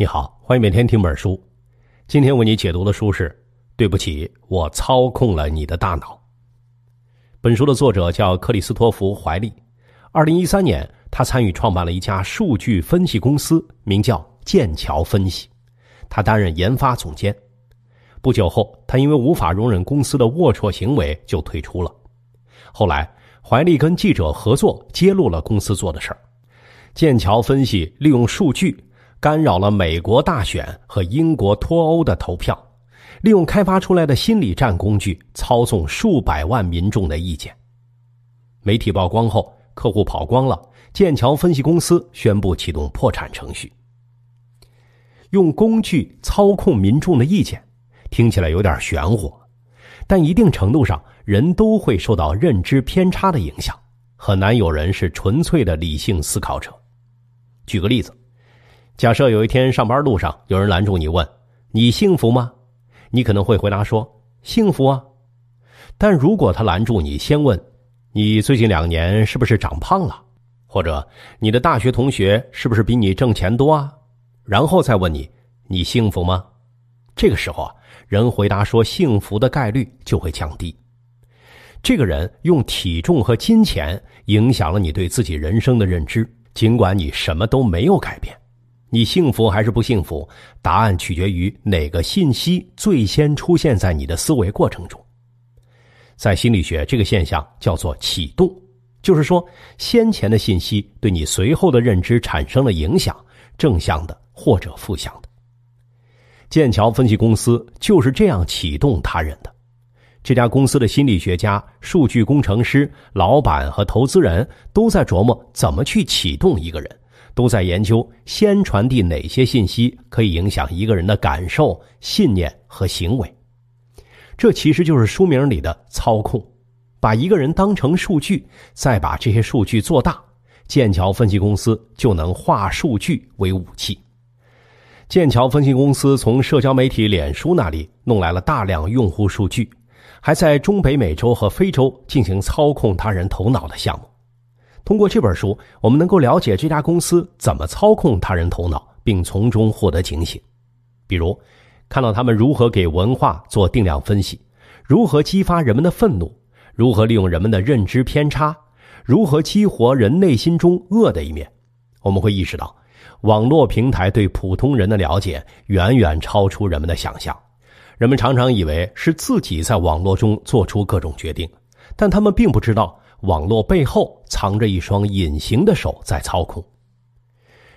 你好，欢迎每天听本书。今天为你解读的书是《对不起，我操控了你的大脑》。本书的作者叫克里斯托弗·怀利。二零一三年，他参与创办了一家数据分析公司，名叫剑桥分析。他担任研发总监。不久后，他因为无法容忍公司的龌龊行为，就退出了。后来，怀利跟记者合作，揭露了公司做的事儿。剑桥分析利用数据。干扰了美国大选和英国脱欧的投票，利用开发出来的心理战工具操纵数百万民众的意见。媒体曝光后，客户跑光了，剑桥分析公司宣布启动破产程序。用工具操控民众的意见，听起来有点玄乎，但一定程度上，人都会受到认知偏差的影响，很难有人是纯粹的理性思考者。举个例子。假设有一天上班路上有人拦住你问：“你幸福吗？”你可能会回答说：“幸福啊。”但如果他拦住你先问：“你最近两年是不是长胖了？”或者“你的大学同学是不是比你挣钱多啊？”然后再问你：“你幸福吗？”这个时候啊，人回答说“幸福”的概率就会降低。这个人用体重和金钱影响了你对自己人生的认知，尽管你什么都没有改变。你幸福还是不幸福？答案取决于哪个信息最先出现在你的思维过程中。在心理学，这个现象叫做启动，就是说先前的信息对你随后的认知产生了影响，正向的或者负向的。剑桥分析公司就是这样启动他人的。这家公司的心理学家、数据工程师、老板和投资人都在琢磨怎么去启动一个人。都在研究先传递哪些信息可以影响一个人的感受、信念和行为，这其实就是书名里的“操控”，把一个人当成数据，再把这些数据做大，剑桥分析公司就能化数据为武器。剑桥分析公司从社交媒体脸书那里弄来了大量用户数据，还在中北美洲和非洲进行操控他人头脑的项目。通过这本书，我们能够了解这家公司怎么操控他人头脑，并从中获得警醒。比如，看到他们如何给文化做定量分析，如何激发人们的愤怒，如何利用人们的认知偏差，如何激活人内心中恶的一面，我们会意识到，网络平台对普通人的了解远远超出人们的想象。人们常常以为是自己在网络中做出各种决定，但他们并不知道。网络背后藏着一双隐形的手在操控，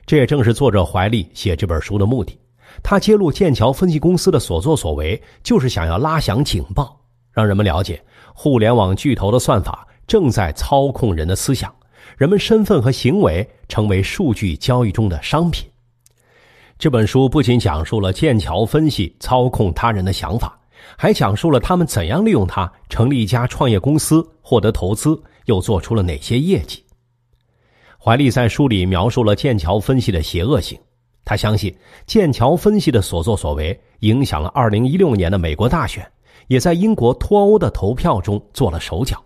这也正是作者怀利写这本书的目的。他揭露剑桥分析公司的所作所为，就是想要拉响警报，让人们了解互联网巨头的算法正在操控人的思想，人们身份和行为成为数据交易中的商品。这本书不仅讲述了剑桥分析操控他人的想法，还讲述了他们怎样利用它成立一家创业公司，获得投资。又做出了哪些业绩？怀利在书里描述了剑桥分析的邪恶性。他相信剑桥分析的所作所为影响了二零一六年的美国大选，也在英国脱欧的投票中做了手脚。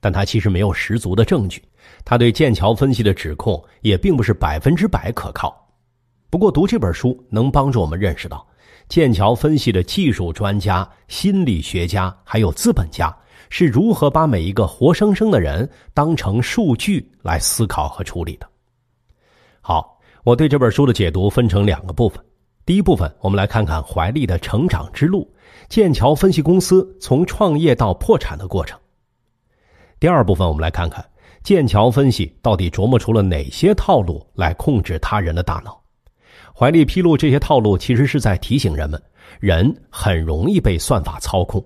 但他其实没有十足的证据，他对剑桥分析的指控也并不是百分之百可靠。不过，读这本书能帮助我们认识到，剑桥分析的技术专家、心理学家还有资本家。是如何把每一个活生生的人当成数据来思考和处理的？好，我对这本书的解读分成两个部分。第一部分，我们来看看怀利的成长之路——剑桥分析公司从创业到破产的过程。第二部分，我们来看看剑桥分析到底琢磨出了哪些套路来控制他人的大脑。怀利披露这些套路，其实是在提醒人们：人很容易被算法操控。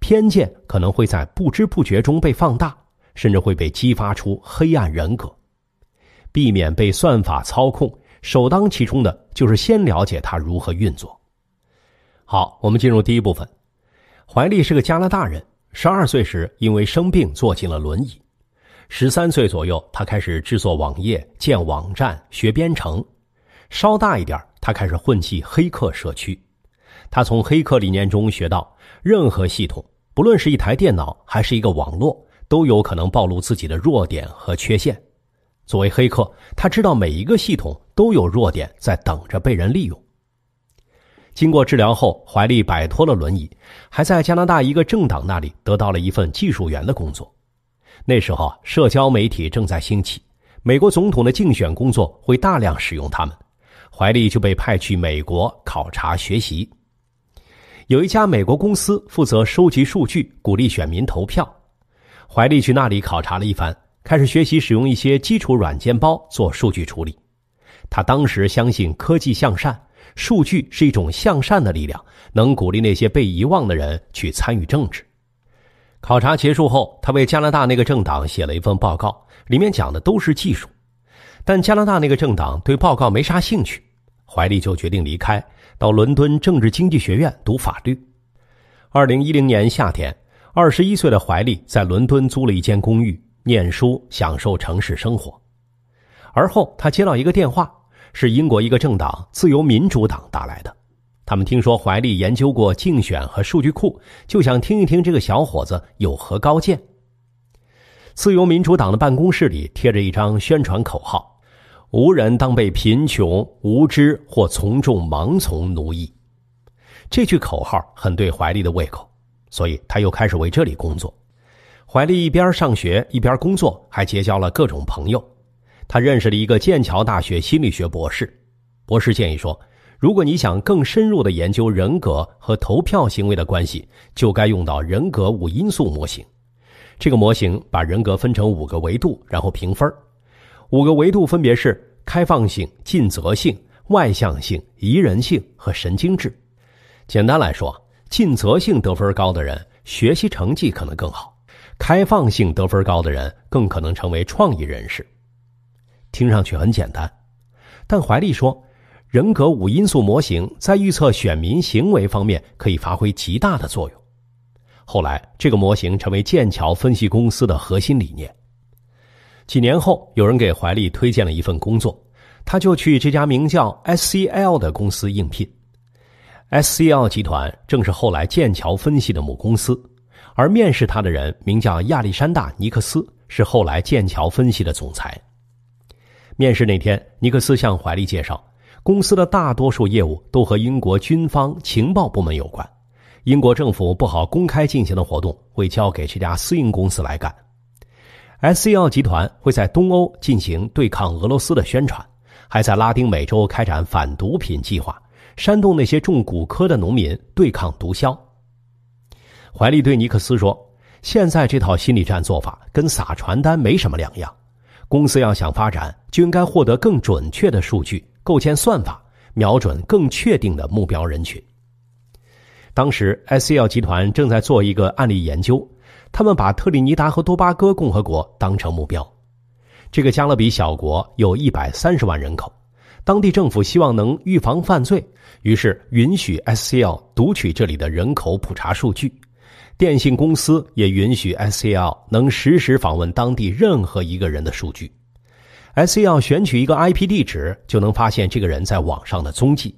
偏见可能会在不知不觉中被放大，甚至会被激发出黑暗人格。避免被算法操控，首当其冲的就是先了解它如何运作。好，我们进入第一部分。怀利是个加拿大人，十二岁时因为生病坐进了轮椅。十三岁左右，他开始制作网页、建网站、学编程。稍大一点，他开始混迹黑客社区。他从黑客理念中学到。任何系统，不论是一台电脑还是一个网络，都有可能暴露自己的弱点和缺陷。作为黑客，他知道每一个系统都有弱点在等着被人利用。经过治疗后，怀利摆脱了轮椅，还在加拿大一个政党那里得到了一份技术员的工作。那时候，社交媒体正在兴起，美国总统的竞选工作会大量使用他们，怀利就被派去美国考察学习。有一家美国公司负责收集数据，鼓励选民投票。怀利去那里考察了一番，开始学习使用一些基础软件包做数据处理。他当时相信科技向善，数据是一种向善的力量，能鼓励那些被遗忘的人去参与政治。考察结束后，他为加拿大那个政党写了一份报告，里面讲的都是技术。但加拿大那个政党对报告没啥兴趣，怀利就决定离开。到伦敦政治经济学院读法律。二零一零年夏天，二十一岁的怀利在伦敦租了一间公寓，念书，享受城市生活。而后，他接到一个电话，是英国一个政党——自由民主党打来的。他们听说怀利研究过竞选和数据库，就想听一听这个小伙子有何高见。自由民主党的办公室里贴着一张宣传口号。无人当被贫穷、无知或从众盲从奴役，这句口号很对怀利的胃口，所以他又开始为这里工作。怀利一边上学一边工作，还结交了各种朋友。他认识了一个剑桥大学心理学博士，博士建议说：“如果你想更深入的研究人格和投票行为的关系，就该用到人格五因素模型。这个模型把人格分成五个维度，然后评分五个维度分别是开放性、尽责性、外向性、宜人性和神经质。简单来说，尽责性得分高的人学习成绩可能更好，开放性得分高的人更可能成为创意人士。听上去很简单，但怀利说，人格五因素模型在预测选民行为方面可以发挥极大的作用。后来，这个模型成为剑桥分析公司的核心理念。几年后，有人给怀利推荐了一份工作，他就去这家名叫 SCL 的公司应聘。SCL 集团正是后来剑桥分析的母公司，而面试他的人名叫亚历山大·尼克斯，是后来剑桥分析的总裁。面试那天，尼克斯向怀利介绍，公司的大多数业务都和英国军方情报部门有关，英国政府不好公开进行的活动会交给这家私营公司来干。SCL 集团会在东欧进行对抗俄罗斯的宣传，还在拉丁美洲开展反毒品计划，煽动那些种骨科的农民对抗毒枭。怀利对尼克斯说：“现在这套心理战做法跟撒传单没什么两样。公司要想发展，就应该获得更准确的数据，构建算法，瞄准更确定的目标人群。”当时，SCL 集团正在做一个案例研究。他们把特立尼达和多巴哥共和国当成目标，这个加勒比小国有一百三十万人口，当地政府希望能预防犯罪，于是允许 SCL 读取这里的人口普查数据，电信公司也允许 SCL 能实时访问当地任何一个人的数据，SCL 选取一个 IP 地址就能发现这个人在网上的踪迹。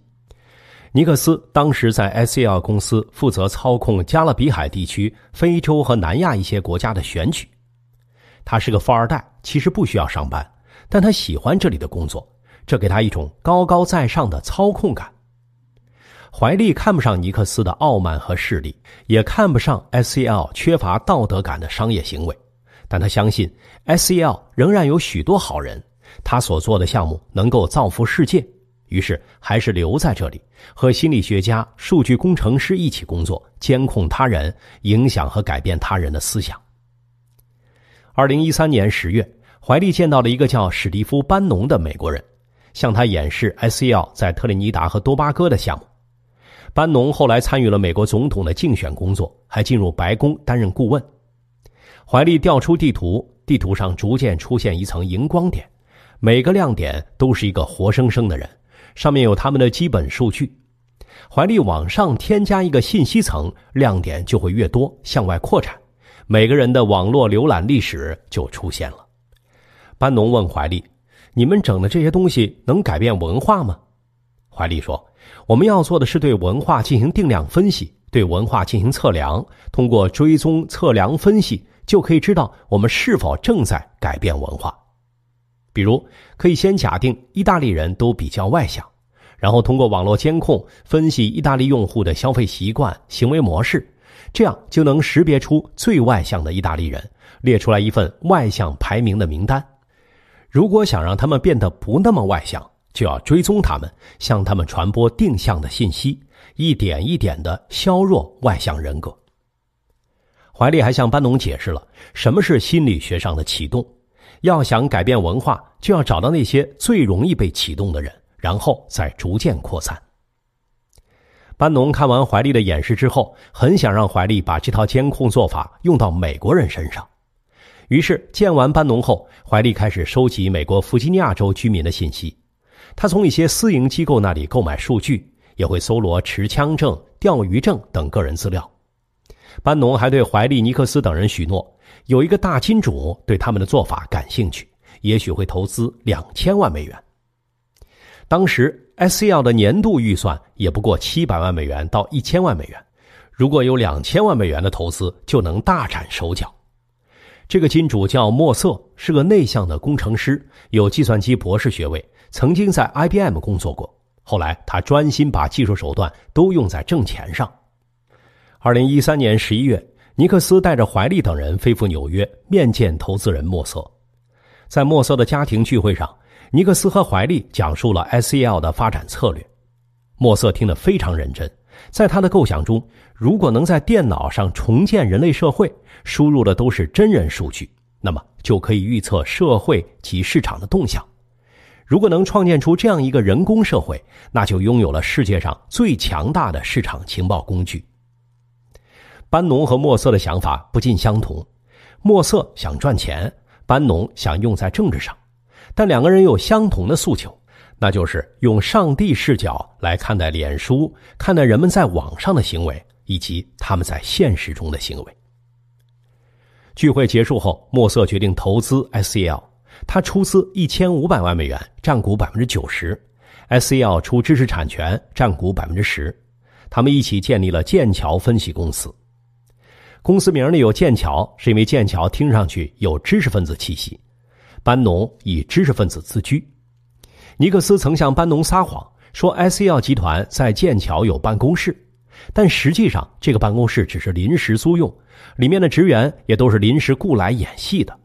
尼克斯当时在 SCL 公司负责操控加勒比海地区、非洲和南亚一些国家的选举。他是个富二代，其实不需要上班，但他喜欢这里的工作，这给他一种高高在上的操控感。怀利看不上尼克斯的傲慢和势力，也看不上 SCL 缺乏道德感的商业行为，但他相信 SCL 仍然有许多好人，他所做的项目能够造福世界。于是还是留在这里，和心理学家、数据工程师一起工作，监控他人，影响和改变他人的思想。二零一三年十月，怀利见到了一个叫史蒂夫·班农的美国人，向他演示 SCL 在特立尼达和多巴哥的项目。班农后来参与了美国总统的竞选工作，还进入白宫担任顾问。怀利调出地图，地图上逐渐出现一层荧光点，每个亮点都是一个活生生的人。上面有他们的基本数据，怀利往上添加一个信息层，亮点就会越多，向外扩展。每个人的网络浏览历史就出现了。班农问怀利：“你们整的这些东西能改变文化吗？”怀利说：“我们要做的是对文化进行定量分析，对文化进行测量，通过追踪、测量、分析，就可以知道我们是否正在改变文化。”比如，可以先假定意大利人都比较外向，然后通过网络监控分析意大利用户的消费习惯、行为模式，这样就能识别出最外向的意大利人，列出来一份外向排名的名单。如果想让他们变得不那么外向，就要追踪他们，向他们传播定向的信息，一点一点的削弱外向人格。怀利还向班农解释了什么是心理学上的启动。要想改变文化，就要找到那些最容易被启动的人，然后再逐渐扩散。班农看完怀利的演示之后，很想让怀利把这套监控做法用到美国人身上。于是见完班农后，怀利开始收集美国弗吉尼亚州居民的信息。他从一些私营机构那里购买数据，也会搜罗持枪证、钓鱼证等个人资料。班农还对怀利、尼克斯等人许诺。有一个大金主对他们的做法感兴趣，也许会投资两千万美元。当时 SCL 的年度预算也不过七百万美元到一千万美元，如果有两千万美元的投资，就能大展手脚。这个金主叫莫瑟，是个内向的工程师，有计算机博士学位，曾经在 IBM 工作过。后来他专心把技术手段都用在挣钱上。二零一三年十一月。尼克斯带着怀利等人飞赴纽约，面见投资人墨瑟。在墨瑟的家庭聚会上，尼克斯和怀利讲述了 s e l 的发展策略。墨瑟听得非常认真。在他的构想中，如果能在电脑上重建人类社会，输入的都是真人数据，那么就可以预测社会及市场的动向。如果能创建出这样一个人工社会，那就拥有了世界上最强大的市场情报工具。班农和墨瑟的想法不尽相同，墨瑟想赚钱，班农想用在政治上，但两个人有相同的诉求，那就是用上帝视角来看待脸书，看待人们在网上的行为以及他们在现实中的行为。聚会结束后，墨瑟决定投资 s e l 他出资一千五百万美元，占股百分之九十 s e l 出知识产权，占股百分之十，他们一起建立了剑桥分析公司。公司名里有剑桥，是因为剑桥听上去有知识分子气息。班农以知识分子自居。尼克斯曾向班农撒谎说，I C L 集团在剑桥有办公室，但实际上这个办公室只是临时租用，里面的职员也都是临时雇来演戏的。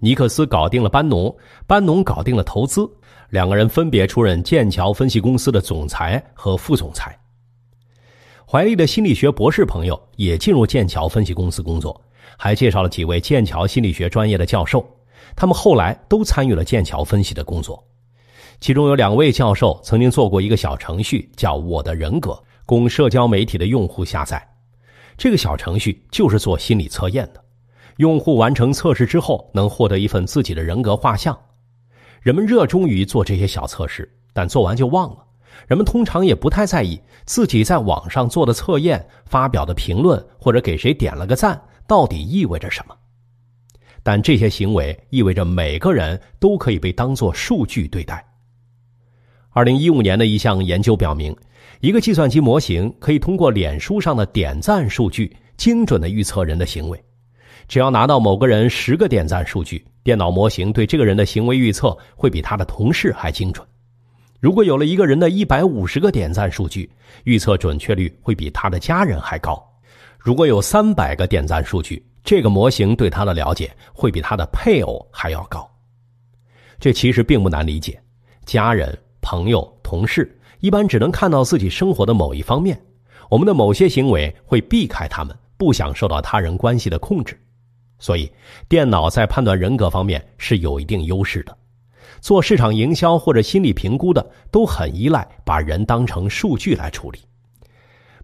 尼克斯搞定了班农，班农搞定了投资，两个人分别出任剑桥分析公司的总裁和副总裁。怀利的心理学博士朋友也进入剑桥分析公司工作，还介绍了几位剑桥心理学专业的教授，他们后来都参与了剑桥分析的工作。其中有两位教授曾经做过一个小程序，叫《我的人格》，供社交媒体的用户下载。这个小程序就是做心理测验的，用户完成测试之后能获得一份自己的人格画像。人们热衷于做这些小测试，但做完就忘了。人们通常也不太在意自己在网上做的测验、发表的评论或者给谁点了个赞，到底意味着什么。但这些行为意味着每个人都可以被当作数据对待。2015年的一项研究表明，一个计算机模型可以通过脸书上的点赞数据精准的预测人的行为。只要拿到某个人十个点赞数据，电脑模型对这个人的行为预测会比他的同事还精准。如果有了一个人的一百五十个点赞数据，预测准确率会比他的家人还高；如果有三百个点赞数据，这个模型对他的了解会比他的配偶还要高。这其实并不难理解，家人、朋友、同事一般只能看到自己生活的某一方面，我们的某些行为会避开他们，不想受到他人关系的控制，所以电脑在判断人格方面是有一定优势的。做市场营销或者心理评估的都很依赖把人当成数据来处理，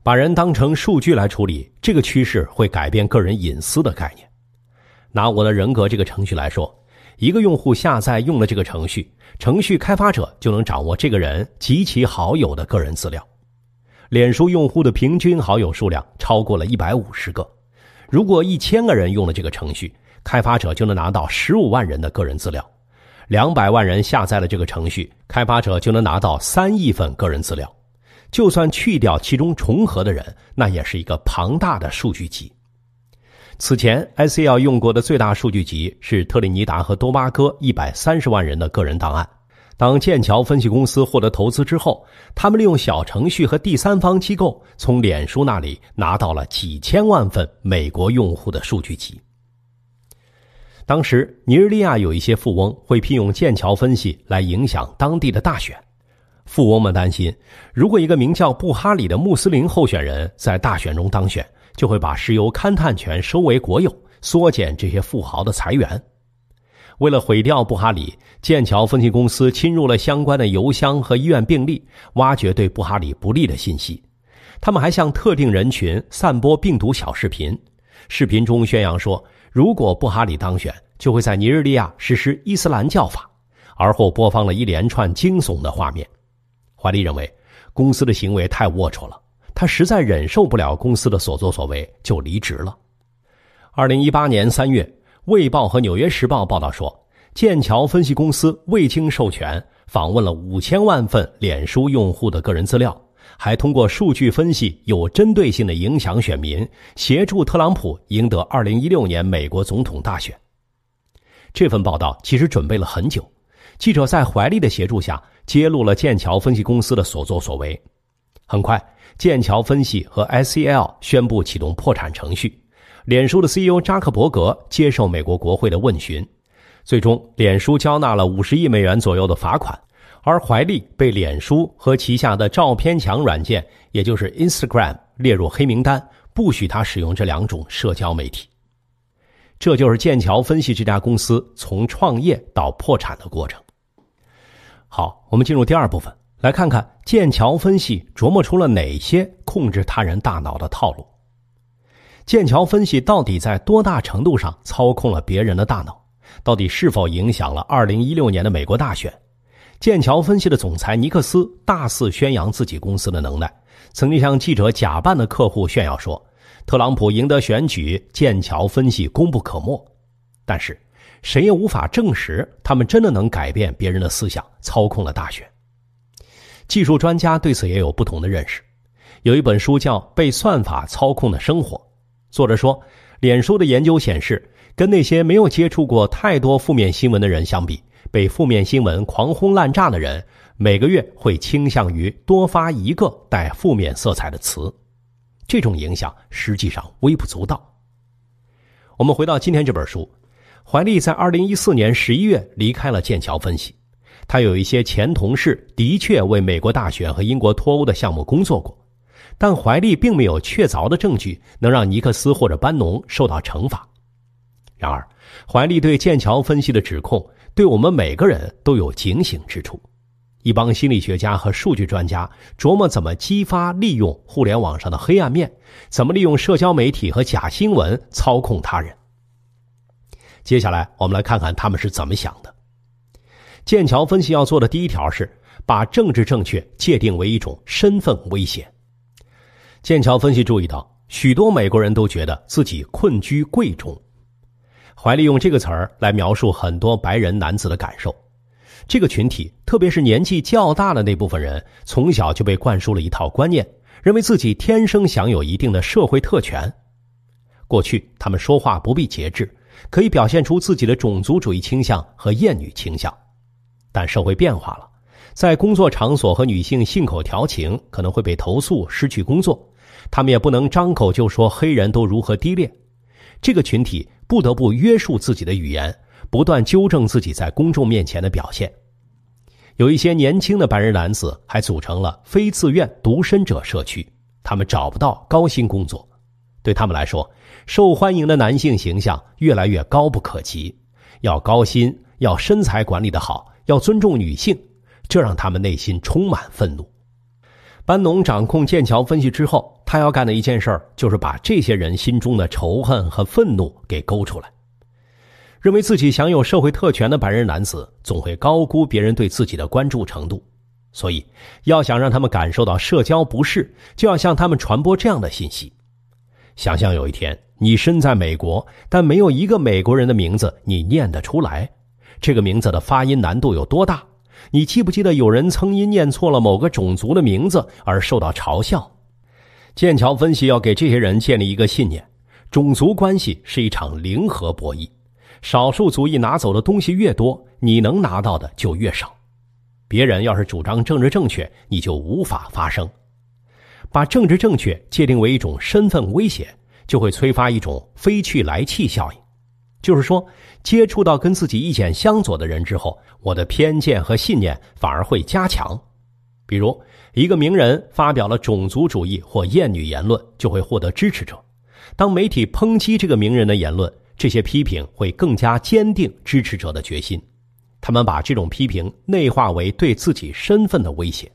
把人当成数据来处理，这个趋势会改变个人隐私的概念。拿我的人格这个程序来说，一个用户下载用了这个程序，程序开发者就能掌握这个人及其好友的个人资料。脸书用户的平均好友数量超过了一百五十个，如果一千个人用了这个程序，开发者就能拿到十五万人的个人资料。两百万人下载了这个程序，开发者就能拿到三亿份个人资料。就算去掉其中重合的人，那也是一个庞大的数据集。此前 i c l 用过的最大数据集是特立尼达和多巴哥一百三十万人的个人档案。当剑桥分析公司获得投资之后，他们利用小程序和第三方机构，从脸书那里拿到了几千万份美国用户的数据集。当时，尼日利亚有一些富翁会聘用剑桥分析来影响当地的大选。富翁们担心，如果一个名叫布哈里的穆斯林候选人在大选中当选，就会把石油勘探权收为国有，缩减这些富豪的财源。为了毁掉布哈里，剑桥分析公司侵入了相关的邮箱和医院病历，挖掘对布哈里不利的信息。他们还向特定人群散播病毒小视频，视频中宣扬说。如果布哈里当选，就会在尼日利亚实施伊斯兰教法。而后播放了一连串惊悚的画面。怀利认为，公司的行为太龌龊了，他实在忍受不了公司的所作所为，就离职了。二零一八年三月，《卫报》和《纽约时报》报道说，剑桥分析公司未经授权访问了五千万份脸书用户的个人资料。还通过数据分析有针对性的影响选民，协助特朗普赢得2016年美国总统大选。这份报道其实准备了很久，记者在怀利的协助下揭露了剑桥分析公司的所作所为。很快，剑桥分析和 SCL 宣布启动破产程序。脸书的 CEO 扎克伯格接受美国国会的问询，最终脸书交纳了50亿美元左右的罚款。而怀利被脸书和旗下的照片墙软件，也就是 Instagram 列入黑名单，不许他使用这两种社交媒体。这就是剑桥分析这家公司从创业到破产的过程。好，我们进入第二部分，来看看剑桥分析琢磨出了哪些控制他人大脑的套路。剑桥分析到底在多大程度上操控了别人的大脑？到底是否影响了二零一六年的美国大选？剑桥分析的总裁尼克斯大肆宣扬自己公司的能耐，曾经向记者假扮的客户炫耀说：“特朗普赢得选举，剑桥分析功不可没。”但是，谁也无法证实他们真的能改变别人的思想，操控了大选。技术专家对此也有不同的认识。有一本书叫《被算法操控的生活》，作者说，脸书的研究显示，跟那些没有接触过太多负面新闻的人相比。被负面新闻狂轰滥炸的人，每个月会倾向于多发一个带负面色彩的词。这种影响实际上微不足道。我们回到今天这本书，怀利在二零一四年十一月离开了剑桥分析。他有一些前同事的确为美国大选和英国脱欧的项目工作过，但怀利并没有确凿的证据能让尼克斯或者班农受到惩罚。然而，怀利对剑桥分析的指控。对我们每个人都有警醒之处。一帮心理学家和数据专家琢磨怎么激发、利用互联网上的黑暗面，怎么利用社交媒体和假新闻操控他人。接下来，我们来看看他们是怎么想的。剑桥分析要做的第一条是把政治正确界定为一种身份危险。剑桥分析注意到，许多美国人都觉得自己困居贵中。怀利用这个词儿来描述很多白人男子的感受。这个群体，特别是年纪较大的那部分人，从小就被灌输了一套观念，认为自己天生享有一定的社会特权。过去，他们说话不必节制，可以表现出自己的种族主义倾向和厌女倾向。但社会变化了，在工作场所和女性信口调情可能会被投诉、失去工作。他们也不能张口就说黑人都如何低劣。这个群体。不得不约束自己的语言，不断纠正自己在公众面前的表现。有一些年轻的白人男子还组成了非自愿独身者社区，他们找不到高薪工作。对他们来说，受欢迎的男性形象越来越高不可及，要高薪，要身材管理的好，要尊重女性，这让他们内心充满愤怒。班农掌控剑桥分析之后，他要干的一件事儿就是把这些人心中的仇恨和愤怒给勾出来。认为自己享有社会特权的白人男子，总会高估别人对自己的关注程度。所以，要想让他们感受到社交不适，就要向他们传播这样的信息：想象有一天你身在美国，但没有一个美国人的名字你念得出来，这个名字的发音难度有多大。你记不记得有人曾因念错了某个种族的名字而受到嘲笑？剑桥分析要给这些人建立一个信念：种族关系是一场零和博弈，少数族裔拿走的东西越多，你能拿到的就越少。别人要是主张政治正确，你就无法发声。把政治正确界定为一种身份威胁，就会催发一种“飞去来气”效应。就是说，接触到跟自己意见相左的人之后，我的偏见和信念反而会加强。比如，一个名人发表了种族主义或厌女言论，就会获得支持者。当媒体抨击这个名人的言论，这些批评会更加坚定支持者的决心。他们把这种批评内化为对自己身份的威胁。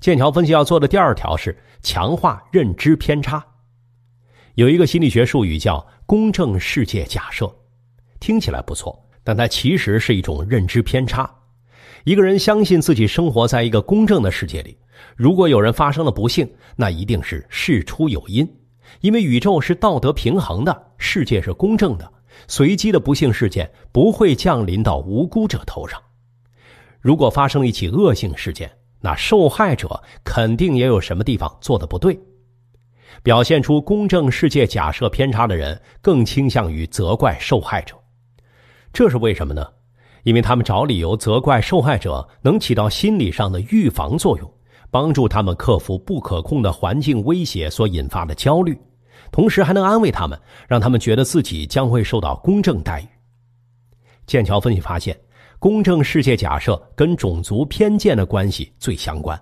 剑桥分析要做的第二条是强化认知偏差，有一个心理学术语叫。公正世界假设，听起来不错，但它其实是一种认知偏差。一个人相信自己生活在一个公正的世界里，如果有人发生了不幸，那一定是事出有因，因为宇宙是道德平衡的，世界是公正的，随机的不幸事件不会降临到无辜者头上。如果发生了一起恶性事件，那受害者肯定也有什么地方做的不对。表现出公正世界假设偏差的人更倾向于责怪受害者，这是为什么呢？因为他们找理由责怪受害者，能起到心理上的预防作用，帮助他们克服不可控的环境威胁所引发的焦虑，同时还能安慰他们，让他们觉得自己将会受到公正待遇。剑桥分析发现，公正世界假设跟种族偏见的关系最相关。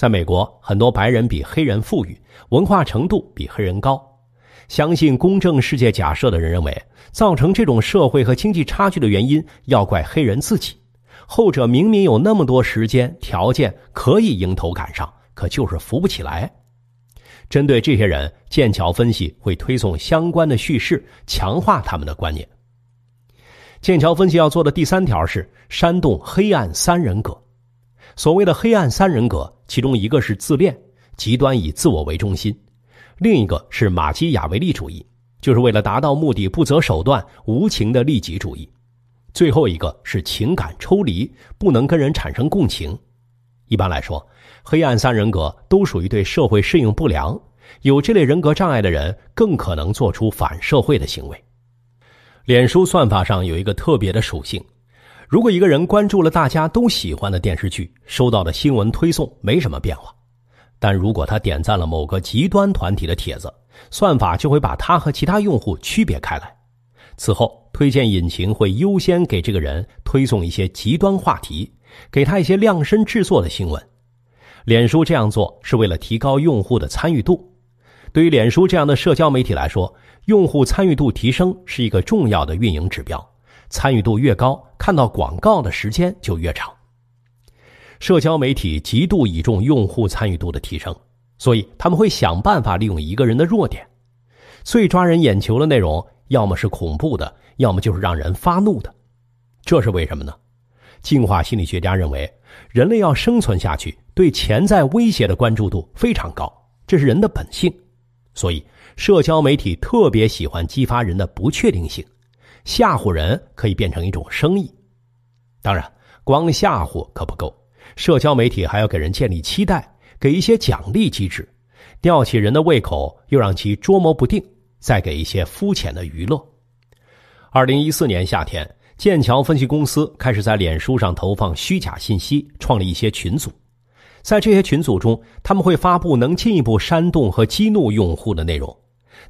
在美国，很多白人比黑人富裕，文化程度比黑人高。相信公正世界假设的人认为，造成这种社会和经济差距的原因要怪黑人自己。后者明明有那么多时间条件可以迎头赶上，可就是扶不起来。针对这些人，剑桥分析会推送相关的叙事，强化他们的观念。剑桥分析要做的第三条是煽动黑暗三人格。所谓的黑暗三人格。其中一个是自恋，极端以自我为中心；另一个是马基雅维利主义，就是为了达到目的不择手段、无情的利己主义；最后一个是情感抽离，不能跟人产生共情。一般来说，黑暗三人格都属于对社会适应不良，有这类人格障碍的人更可能做出反社会的行为。脸书算法上有一个特别的属性。如果一个人关注了大家都喜欢的电视剧，收到的新闻推送没什么变化；但如果他点赞了某个极端团体的帖子，算法就会把他和其他用户区别开来。此后，推荐引擎会优先给这个人推送一些极端话题，给他一些量身制作的新闻。脸书这样做是为了提高用户的参与度。对于脸书这样的社交媒体来说，用户参与度提升是一个重要的运营指标。参与度越高，看到广告的时间就越长。社交媒体极度倚重用户参与度的提升，所以他们会想办法利用一个人的弱点。最抓人眼球的内容，要么是恐怖的，要么就是让人发怒的。这是为什么呢？进化心理学家认为，人类要生存下去，对潜在威胁的关注度非常高，这是人的本性。所以，社交媒体特别喜欢激发人的不确定性。吓唬人可以变成一种生意，当然，光吓唬可不够，社交媒体还要给人建立期待，给一些奖励机制，吊起人的胃口，又让其捉摸不定，再给一些肤浅的娱乐。二零一四年夏天，剑桥分析公司开始在脸书上投放虚假信息，创立一些群组，在这些群组中，他们会发布能进一步煽动和激怒用户的内容。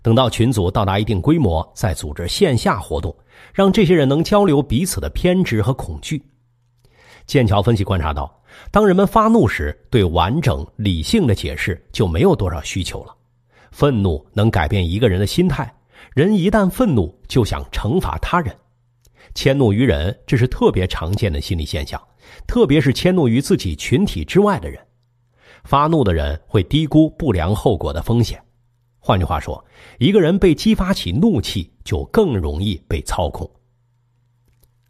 等到群组到达一定规模，再组织线下活动，让这些人能交流彼此的偏执和恐惧。剑桥分析观察到，当人们发怒时，对完整理性的解释就没有多少需求了。愤怒能改变一个人的心态，人一旦愤怒就想惩罚他人，迁怒于人这是特别常见的心理现象，特别是迁怒于自己群体之外的人。发怒的人会低估不良后果的风险。换句话说，一个人被激发起怒气，就更容易被操控。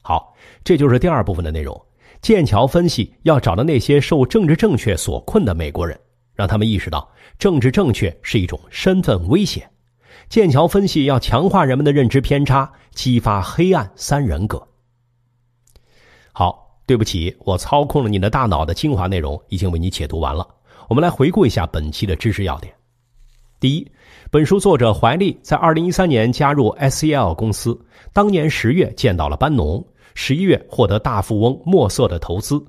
好，这就是第二部分的内容。剑桥分析要找的那些受政治正确所困的美国人，让他们意识到政治正确是一种身份威胁。剑桥分析要强化人们的认知偏差，激发黑暗三人格。好，对不起，我操控了你的大脑的精华内容已经为你解读完了。我们来回顾一下本期的知识要点。第一，本书作者怀利在二零一三年加入 s e l 公司，当年十月见到了班农，十一月获得大富翁墨瑟的投资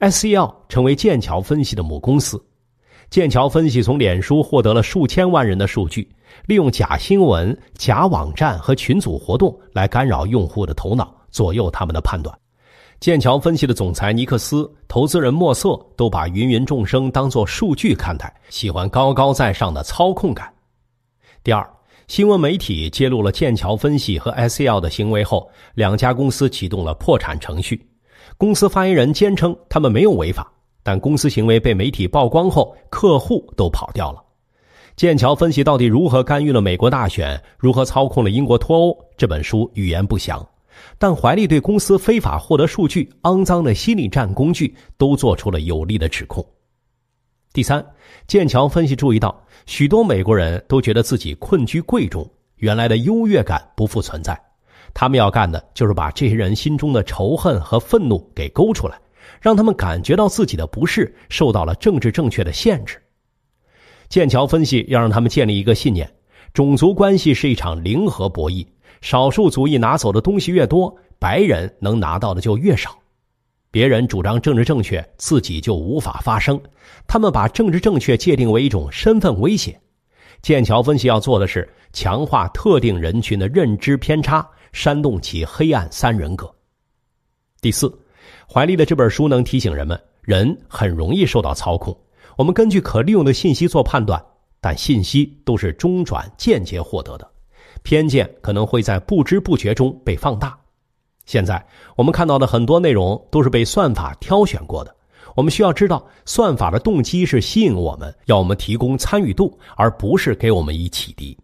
s e l 成为剑桥分析的母公司。剑桥分析从脸书获得了数千万人的数据，利用假新闻、假网站和群组活动来干扰用户的头脑，左右他们的判断。剑桥分析的总裁尼克斯、投资人莫瑟都把芸芸众生当作数据看待，喜欢高高在上的操控感。第二，新闻媒体揭露了剑桥分析和 s l 的行为后，两家公司启动了破产程序。公司发言人坚称他们没有违法，但公司行为被媒体曝光后，客户都跑掉了。剑桥分析到底如何干预了美国大选，如何操控了英国脱欧？这本书语言不详。但怀利对公司非法获得数据、肮脏的心理战工具都做出了有力的指控。第三，剑桥分析注意到，许多美国人都觉得自己困居贵中，原来的优越感不复存在。他们要干的就是把这些人心中的仇恨和愤怒给勾出来，让他们感觉到自己的不适受到了政治正确的限制。剑桥分析要让他们建立一个信念：种族关系是一场零和博弈。少数族裔拿走的东西越多，白人能拿到的就越少。别人主张政治正确，自己就无法发声。他们把政治正确界定为一种身份威胁。剑桥分析要做的是强化特定人群的认知偏差，煽动起黑暗三人格。第四，怀利的这本书能提醒人们，人很容易受到操控。我们根据可利用的信息做判断，但信息都是中转间接获得的。偏见可能会在不知不觉中被放大。现在我们看到的很多内容都是被算法挑选过的。我们需要知道，算法的动机是吸引我们，要我们提供参与度，而不是给我们以启迪。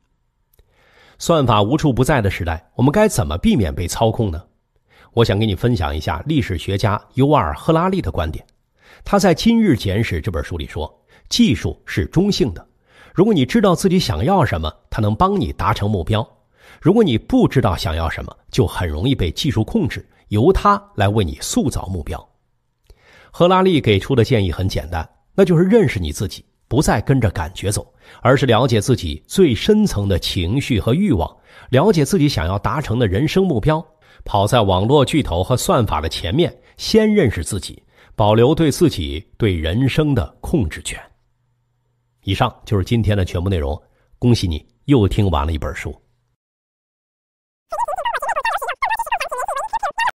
算法无处不在的时代，我们该怎么避免被操控呢？我想跟你分享一下历史学家尤尔·赫拉利的观点。他在《今日简史》这本书里说：“技术是中性的。”如果你知道自己想要什么，它能帮你达成目标；如果你不知道想要什么，就很容易被技术控制，由它来为你塑造目标。赫拉利给出的建议很简单，那就是认识你自己，不再跟着感觉走，而是了解自己最深层的情绪和欲望，了解自己想要达成的人生目标，跑在网络巨头和算法的前面，先认识自己，保留对自己对人生的控制权。以上就是今天的全部内容。恭喜你又听完了一本书。